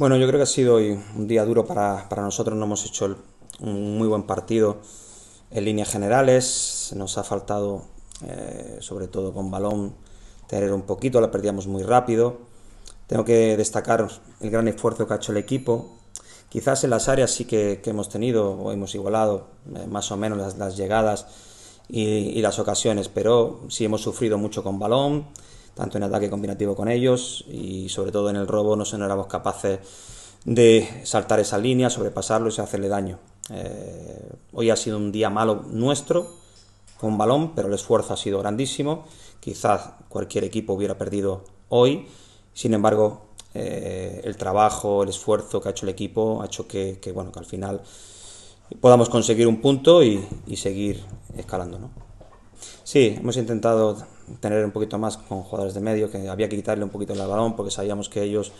Bueno, yo creo que ha sido hoy un día duro para, nosotros. No hemos hecho un muy buen partido en líneas generales. Nos ha faltado, eh, sobre todo con balón, tener un poquito. La perdíamos muy rápido. Tengo que destacar el gran esfuerzo que ha hecho el equipo. Quizás en las áreas sí que, hemos tenido o hemos igualado eh, más o menos las, llegadas y, y, las ocasiones, pero sí hemos sufrido mucho con balón tanto en ataque combinativo con ellos y sobre todo en el robo no, no éramos capaces de saltar esa línea, sobrepasarlo y hacerle daño. Eh, hoy ha sido un día malo nuestro con balón, pero el esfuerzo ha sido grandísimo. Quizás cualquier equipo hubiera perdido hoy. Sin embargo, eh, el trabajo, el esfuerzo que ha hecho el equipo ha hecho que, bueno, que al final podamos conseguir un punto y, seguir escalando. ¿no? Sí, hemos intentado tener un poquito más con jugadores de medio, que había que quitarle un poquito el balón porque sabíamos que ellos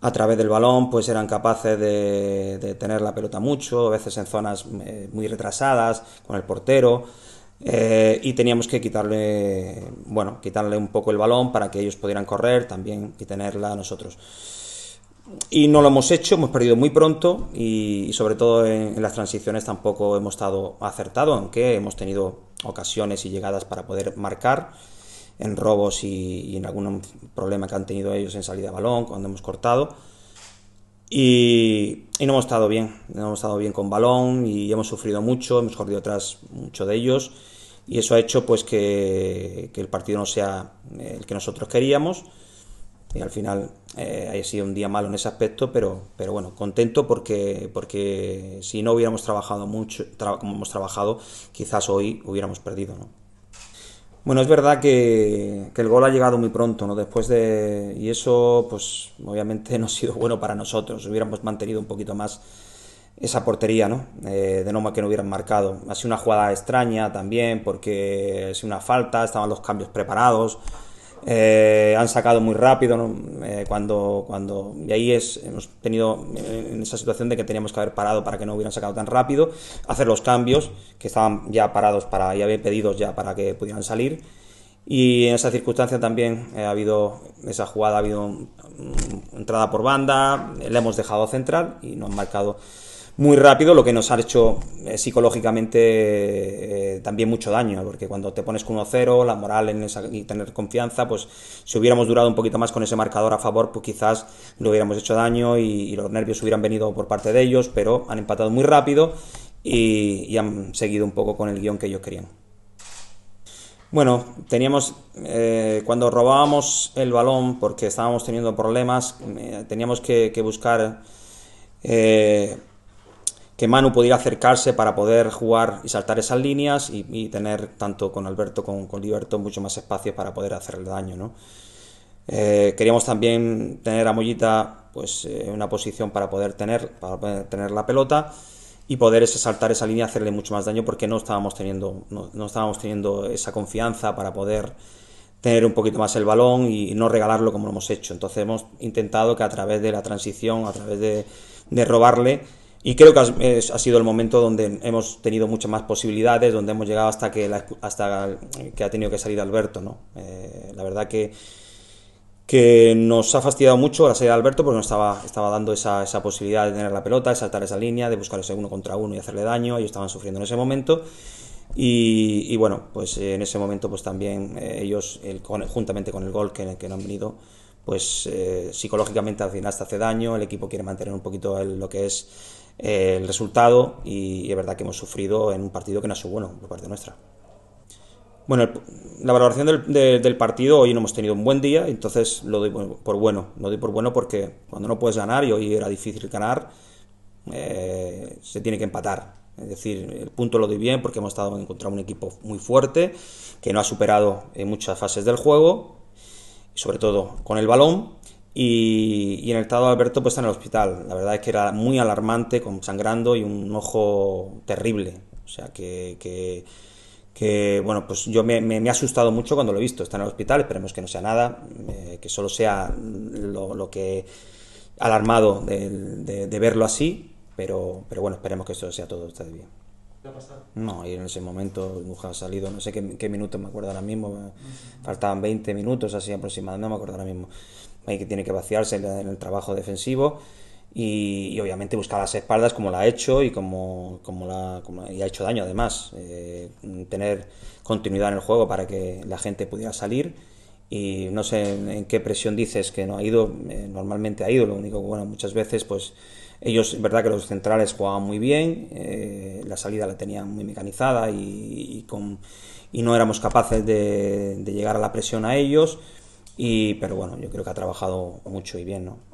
a través del balón pues eran capaces de, tener la pelota mucho, a veces en zonas eh, muy retrasadas con el portero. Eh, y teníamos que quitarle, bueno, quitarle un poco el balón para que ellos pudieran correr también y tenerla nosotros. Y no lo hemos hecho, hemos perdido muy pronto y, sobre todo en, las transiciones tampoco hemos estado acertado, aunque hemos tenido ocasiones y llegadas para poder marcar en robos y, y, en algún problema que han tenido ellos en salida de balón, cuando hemos cortado. Y, y, no hemos estado bien, no hemos estado bien con balón y hemos sufrido mucho, hemos corrido atrás mucho de ellos y eso ha hecho pues que, que el partido no sea el que nosotros queríamos y al final eh, haya sido un día malo en ese aspecto, pero, pero bueno, contento porque, porque si no hubiéramos trabajado mucho como hemos trabajado, quizás hoy hubiéramos perdido. ¿no? Bueno, es verdad que, el gol ha llegado muy pronto, ¿no? Después de. Y eso, pues, obviamente no ha sido bueno para nosotros. Hubiéramos mantenido un poquito más esa portería, ¿no? Eh, de no que no hubieran marcado. Ha sido una jugada extraña también, porque es una falta, estaban los cambios preparados. Eh, han sacado muy rápido eh, cuando, cuando y ahí es, hemos tenido eh, en esa situación de que teníamos que haber parado para que no hubieran sacado tan rápido, hacer los cambios que estaban ya parados para ya pedidos ya para que pudieran salir y en esa circunstancia también ha habido esa jugada ha habido entrada por banda, le hemos dejado central y no han marcado muy rápido, lo que nos ha hecho eh, psicológicamente eh, también mucho daño, porque cuando te pones con 1-0, la moral en esa, y tener confianza, pues si hubiéramos durado un poquito más con ese marcador a favor, pues quizás lo hubiéramos hecho daño y, los nervios hubieran venido por parte de ellos, pero han empatado muy rápido y, han seguido un poco con el guión que ellos querían. Bueno, teníamos, eh, cuando robábamos el balón porque estábamos teniendo problemas, teníamos que, buscar que Manu pudiera acercarse para poder jugar y saltar esas líneas y, tener tanto con Alberto como con Liberto mucho más espacio para poder hacerle daño. Eh, queríamos también tener a Mollita pues, eh, una posición para poder, tener, para tener la pelota y poder saltar esa línea y hacerle mucho más daño porque no estábamos teniendo, no, estábamos teniendo esa confianza para poder tener un poquito más el balón y no regalarlo como lo hemos hecho. Entonces hemos intentado que a través de la transición, a través de, de robarle, y creo que ha, sido el momento donde hemos tenido muchas más posibilidades, donde hemos llegado hasta que, hasta que ha tenido que salir Alberto. ¿no? Eh, la verdad que, que nos ha fastidiado mucho la salida de Alberto porque nos estaba, estaba dando esa, posibilidad de tener la pelota, de saltar esa línea, de buscar ese uno contra uno y hacerle daño. Ellos estaban sufriendo en ese momento. Y, bueno, pues eh, en ese momento pues también eh, ellos, juntamente con el gol que, que han venido, pues eh, psicológicamente al final hasta hace daño, el equipo quiere mantener un poquito lo que es eh, el resultado y, es verdad que hemos sufrido en un partido que no ha sido bueno por parte nuestra. Bueno, la valoración del, partido, hoy no hemos tenido un buen día, entonces lo doy por bueno. Lo doy por bueno porque cuando no puedes ganar, y hoy era difícil ganar, eh, se tiene que empatar. Es decir, el punto lo doy bien porque hemos estado de un equipo muy fuerte, que no ha superado en muchas fases del juego, sobre todo con el balón. Y, en el estado de Alberto pues está en el hospital. La verdad es que era muy alarmante, con sangrando y un ojo terrible. O sea que, que, bueno, pues yo me, me, he asustado mucho cuando lo he visto. Está en el hospital, esperemos que no sea nada, eh, que solo sea lo, lo que alarmado de, verlo así, pero, pero bueno, esperemos que esto sea todo, está bien. No, y en ese momento ha salido, no sé qué, qué minutos me acuerdo ahora mismo, eh, faltaban 20 minutos así aproximadamente, no me acuerdo ahora mismo. Hay que tiene que vaciarse en el trabajo defensivo y, obviamente buscar las espaldas como la ha hecho y como, como, la, como ha hecho daño además. Eh, tener continuidad en el juego para que la gente pudiera salir y no sé en, qué presión dices que no ha ido, eh, normalmente ha ido, lo único que bueno, muchas veces pues ellos, es verdad que los centrales jugaban muy bien, eh, la salida la tenían muy mecanizada y, con, no éramos capaces de, de, llegar a la presión a ellos, y, pero bueno, yo creo que ha trabajado mucho y bien, ¿no?